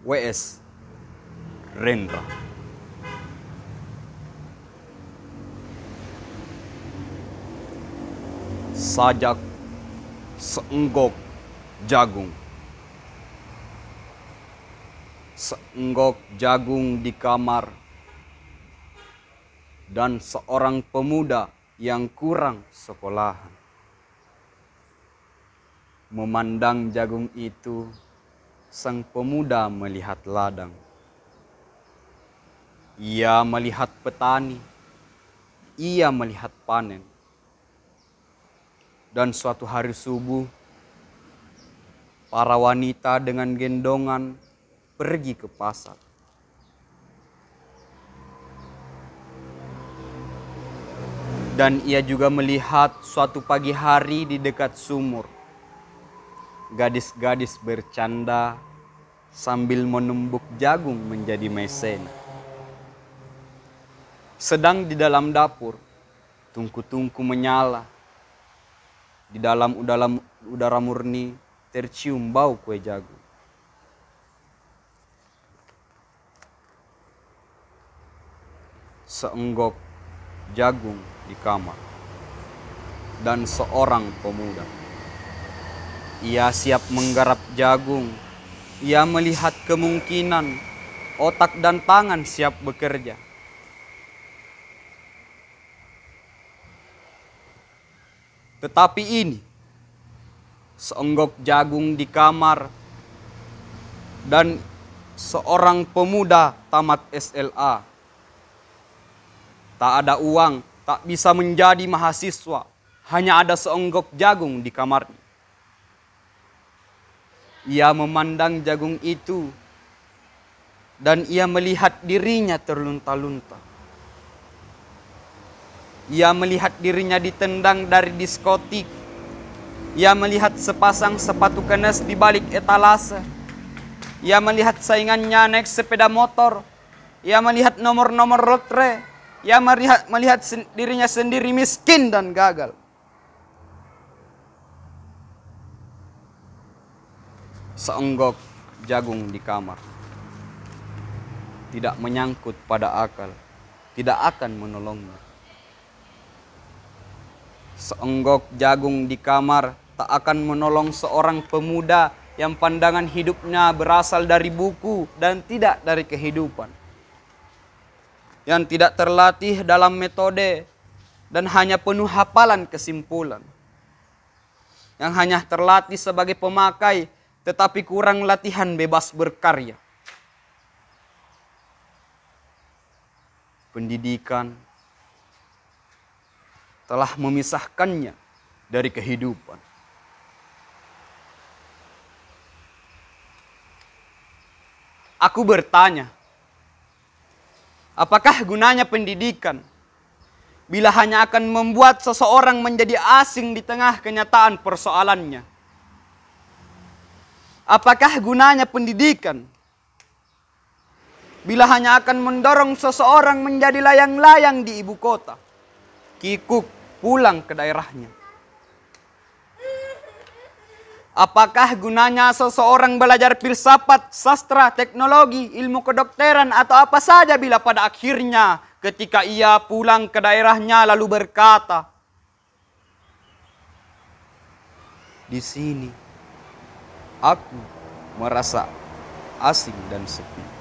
WS Rendra. Sajak seenggok jagung. Seenggok jagung di kamar dan seorang pemuda yang kurang sekolahan. Memandang jagung itu sang pemuda melihat ladang. Ia melihat petani, ia melihat panen. Dan suatu hari subuh, para wanita dengan gendongan pergi ke pasar. Dan ia juga melihat suatu pagi hari di dekat sumur gadis-gadis bercanda sambil menumbuk jagung menjadi mesin. Sedang di dalam dapur, tungku-tungku menyala. Di dalam udara, udara murni tercium bau kue jagung. Seenggok jagung di kamar dan seorang pemuda. Ia siap menggarap jagung. Ia melihat kemungkinan. Otak dan tangan siap bekerja. Tetapi ini, seonggok jagung di kamar, dan seorang pemuda tamat SLA. Tak ada uang, tak bisa menjadi mahasiswa, hanya ada seonggok jagung di kamarnya. Ia memandang jagung itu dan ia melihat dirinya terlunta-lunta. Ia melihat dirinya ditendang dari diskotik. Ia melihat sepasang sepatu kenes di balik etalase. Ia melihat saingannya naik sepeda motor. Ia melihat nomor-nomor lotre. Ia melihat, melihat dirinya sendiri miskin dan gagal. seenggok jagung di kamar. Tidak menyangkut pada akal, tidak akan menolongnya. Seenggok jagung di kamar tak akan menolong seorang pemuda yang pandangan hidupnya berasal dari buku dan tidak dari kehidupan. Yang tidak terlatih dalam metode dan hanya penuh hafalan kesimpulan. Yang hanya terlatih sebagai pemakai tetapi kurang latihan bebas berkarya. Pendidikan telah memisahkannya dari kehidupan. Aku bertanya, apakah gunanya pendidikan bila hanya akan membuat seseorang menjadi asing di tengah kenyataan persoalannya? Apakah gunanya pendidikan? Bila hanya akan mendorong seseorang menjadi layang-layang di ibu kota. Kikuk pulang ke daerahnya. Apakah gunanya seseorang belajar filsafat, sastra, teknologi, ilmu kedokteran, atau apa saja bila pada akhirnya ketika ia pulang ke daerahnya lalu berkata, Di sini Aku merasa asing dan sepi.